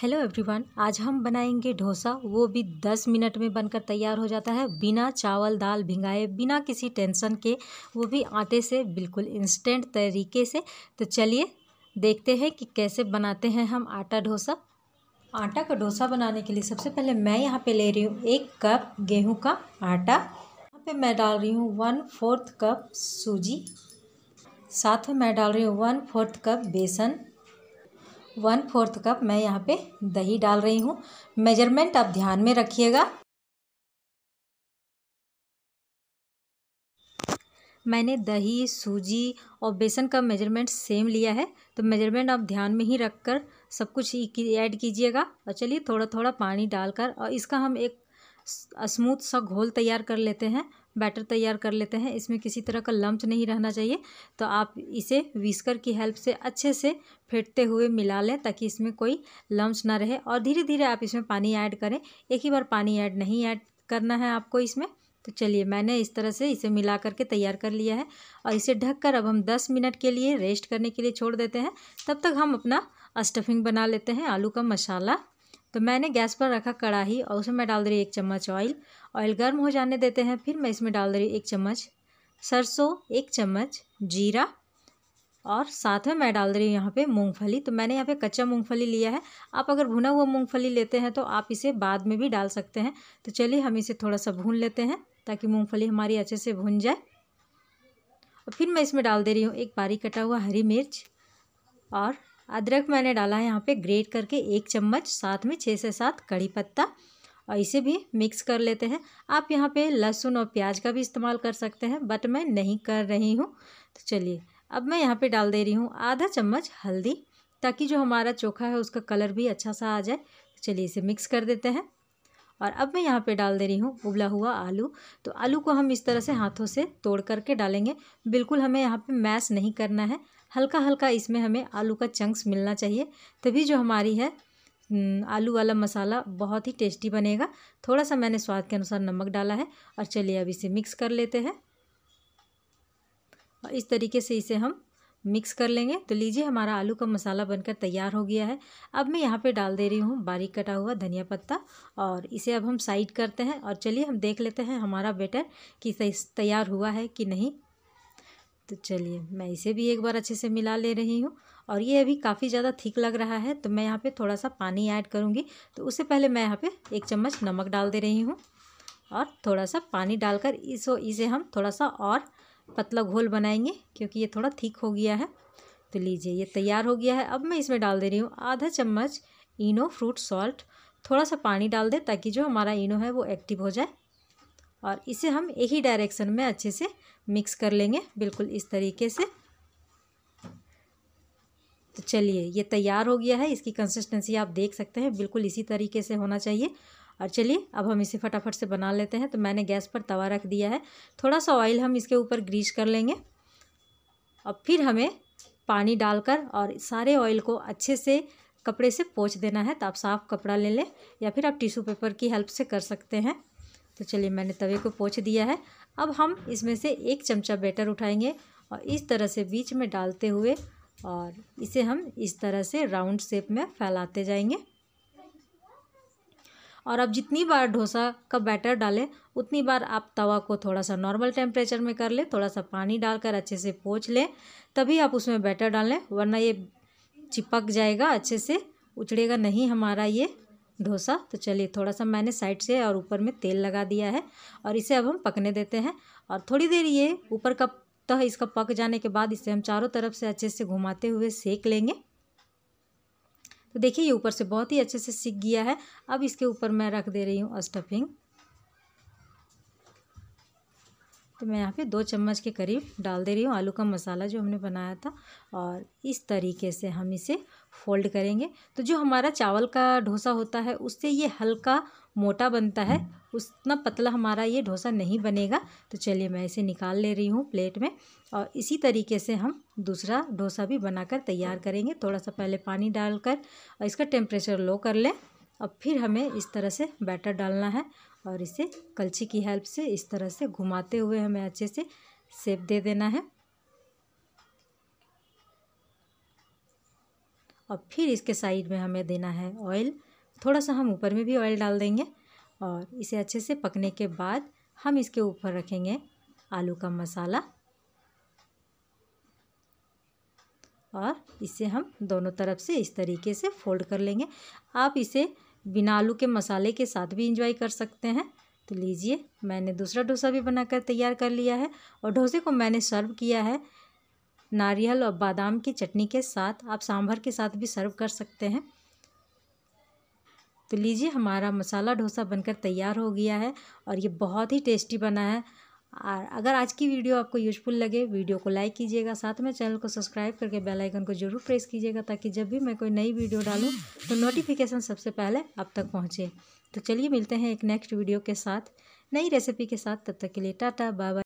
hello everyone आज हम बनाएंगे डोसा वो भी दस मिनट में बनकर तैयार हो जाता है बिना चावल दाल भिंगाए बिना किसी टेंशन के वो भी आटे से बिल्कुल इंस्टेंट तरीके से तो चलिए देखते हैं कि कैसे बनाते हैं हम आटा डोसा आटा का डोसा बनाने के लिए सबसे पहले मैं यहाँ पे ले रही हूँ एक कप गेहूँ का आटा यहाँ पर मैं डाल रही हूँ वन फोर्थ कप सूजी साथ में मैं डाल रही हूँ वन फोर्थ कप बेसन वन फोर्थ कप मैं यहाँ पे दही डाल रही हूँ मेजरमेंट आप ध्यान में रखिएगा मैंने दही सूजी और बेसन का मेजरमेंट सेम लिया है तो मेजरमेंट आप ध्यान में ही रख कर सब कुछ ऐड कीजिएगा और चलिए थोड़ा थोड़ा पानी डालकर और इसका हम एक स्मूथ सा घोल तैयार कर लेते हैं बैटर तैयार कर लेते हैं इसमें किसी तरह का लम्ब नहीं रहना चाहिए तो आप इसे विस्कर की हेल्प से अच्छे से फेंटते हुए मिला लें ताकि इसमें कोई लम्ब ना रहे और धीरे धीरे आप इसमें पानी ऐड करें एक ही बार पानी ऐड नहीं ऐड करना है आपको इसमें तो चलिए मैंने इस तरह से इसे मिला करके तैयार कर लिया है और इसे ढककर अब हम 10 मिनट के लिए रेस्ट करने के लिए छोड़ देते हैं तब तक हम अपना स्टफिंग बना लेते हैं आलू का मसाला तो मैंने गैस पर रखा कढ़ाई और उसमें मैं डाल दे रही एक चम्मच ऑयल ऑयल गर्म हो जाने देते हैं फिर मैं इसमें डाल दे रही एक चम्मच सरसों एक चम्मच जीरा और साथ में मैं डाल दे रही हूँ यहाँ पे मूंगफली तो मैंने यहाँ पे कच्चा मूंगफली लिया है आप अगर भुना हुआ मूंगफली लेते हैं तो आप इसे बाद में भी डाल सकते हैं तो चलिए हम इसे थोड़ा सा भून लेते हैं ताकि मूंगफली हमारी अच्छे से भुन जाए और फिर मैं इसमें डाल दे रही हूँ एक बारीक कटा हुआ हरी मिर्च और अदरक मैंने डाला है यहाँ पे ग्रेट करके एक चम्मच साथ में छः से सात कड़ी पत्ता और इसे भी मिक्स कर लेते हैं आप यहाँ पे लहसुन और प्याज का भी इस्तेमाल कर सकते हैं बट मैं नहीं कर रही हूँ तो चलिए अब मैं यहाँ पे डाल दे रही हूँ आधा चम्मच हल्दी ताकि जो हमारा चोखा है उसका कलर भी अच्छा सा आ जाए तो चलिए इसे मिक्स कर देते हैं और अब मैं यहाँ पे डाल दे रही हूँ उबला हुआ आलू तो आलू को हम इस तरह से हाथों से तोड़ करके डालेंगे बिल्कुल हमें यहाँ पे मैश नहीं करना है हल्का हल्का इसमें हमें आलू का चंक्स मिलना चाहिए तभी जो हमारी है हम्म, आलू वाला मसाला बहुत ही टेस्टी बनेगा थोड़ा सा मैंने स्वाद के अनुसार नमक डाला है और चलिए अब इसे मिक्स कर लेते हैं और इस तरीके से इसे हम मिक्स कर लेंगे तो लीजिए हमारा आलू का मसाला बनकर तैयार हो गया है अब मैं यहाँ पे डाल दे रही हूँ बारीक कटा हुआ धनिया पत्ता और इसे अब हम साइड करते हैं और चलिए हम देख लेते हैं हमारा बेटर कि तैयार हुआ है कि नहीं तो चलिए मैं इसे भी एक बार अच्छे से मिला ले रही हूँ और ये अभी काफ़ी ज़्यादा थिक लग रहा है तो मैं यहाँ पे थोड़ा सा पानी ऐड करूँगी तो उससे पहले मैं यहाँ पे एक चम्मच नमक डाल दे रही हूँ और थोड़ा सा पानी डालकर इसो इसे हम थोड़ा सा और पतला घोल बनाएंगे क्योंकि ये थोड़ा थिक हो गया है तो लीजिए ये तैयार हो गया है अब मैं इसमें डाल दे रही हूँ आधा चम्मच इनो फ्रूट सॉल्ट थोड़ा सा पानी डाल दें ताकि जो हमारा इनो है वो एक्टिव हो जाए और इसे हम एक ही डायरेक्शन में अच्छे से मिक्स कर लेंगे बिल्कुल इस तरीके से तो चलिए ये तैयार हो गया है इसकी कंसिस्टेंसी आप देख सकते हैं बिल्कुल इसी तरीके से होना चाहिए और चलिए अब हम इसे फटाफट से बना लेते हैं तो मैंने गैस पर तवा रख दिया है थोड़ा सा ऑयल हम इसके ऊपर ग्रीस कर लेंगे और फिर हमें पानी डालकर और सारे ऑयल को अच्छे से कपड़े से पोछ देना है तो आप साफ़ कपड़ा ले लें या फिर आप टिश्यू पेपर की हेल्प से कर सकते हैं तो चलिए मैंने तवे को पोछ दिया है अब हम इसमें से एक चमचा बैटर उठाएंगे और इस तरह से बीच में डालते हुए और इसे हम इस तरह से राउंड शेप में फैलाते जाएंगे और अब जितनी बार डोसा का बैटर डालें उतनी बार आप तवा को थोड़ा सा नॉर्मल टेम्परेचर में कर लें थोड़ा सा पानी डालकर अच्छे से पोछ लें तभी आप उसमें बैटर डालें वरना ये चिपक जाएगा अच्छे से उछड़ेगा नहीं हमारा ये डोसा तो चलिए थोड़ा सा मैंने साइड से और ऊपर में तेल लगा दिया है और इसे अब हम पकने देते हैं और थोड़ी देर ये ऊपर का तह इसका पक जाने के बाद इसे हम चारों तरफ से अच्छे से घुमाते हुए सेक लेंगे तो देखिए ये ऊपर से बहुत ही अच्छे से सीख गया है अब इसके ऊपर मैं रख दे रही हूँ स्टफिंग तो मैं यहाँ पे दो चम्मच के करीब डाल दे रही हूँ आलू का मसाला जो हमने बनाया था और इस तरीके से हम इसे फोल्ड करेंगे तो जो हमारा चावल का डोसा होता है उससे ये हल्का मोटा बनता है उतना पतला हमारा ये डोसा नहीं बनेगा तो चलिए मैं इसे निकाल ले रही हूँ प्लेट में और इसी तरीके से हम दूसरा डोसा भी बनाकर तैयार करेंगे थोड़ा सा पहले पानी डालकर और इसका टेम्परेचर लो कर लें अब फिर हमें इस तरह से बैटर डालना है और इसे कलछी की हेल्प से इस तरह से घुमाते हुए हमें अच्छे से सेप दे देना है और फिर इसके साइड में हमें देना है ऑयल थोड़ा सा हम ऊपर में भी ऑयल डाल देंगे और इसे अच्छे से पकने के बाद हम इसके ऊपर रखेंगे आलू का मसाला और इसे हम दोनों तरफ से इस तरीके से फोल्ड कर लेंगे आप इसे बिना आलू के मसाले के साथ भी इंजॉय कर सकते हैं तो लीजिए मैंने दूसरा डोसा भी बनाकर तैयार कर लिया है और डोसे को मैंने सर्व किया है नारियल और बादाम की चटनी के साथ आप सांभर के साथ भी सर्व कर सकते हैं तो लीजिए हमारा मसाला डोसा बनकर तैयार हो गया है और ये बहुत ही टेस्टी बना है और अगर आज की वीडियो आपको यूजफुल लगे वीडियो को लाइक कीजिएगा साथ में चैनल को सब्सक्राइब करके बेल आइकन को जरूर प्रेस कीजिएगा ताकि जब भी मैं कोई नई वीडियो डालूँ तो नोटिफिकेशन सबसे पहले आप तक पहुँचे तो चलिए मिलते हैं एक नेक्स्ट वीडियो के साथ नई रेसिपी के साथ तब तक के लिए टाटा बाय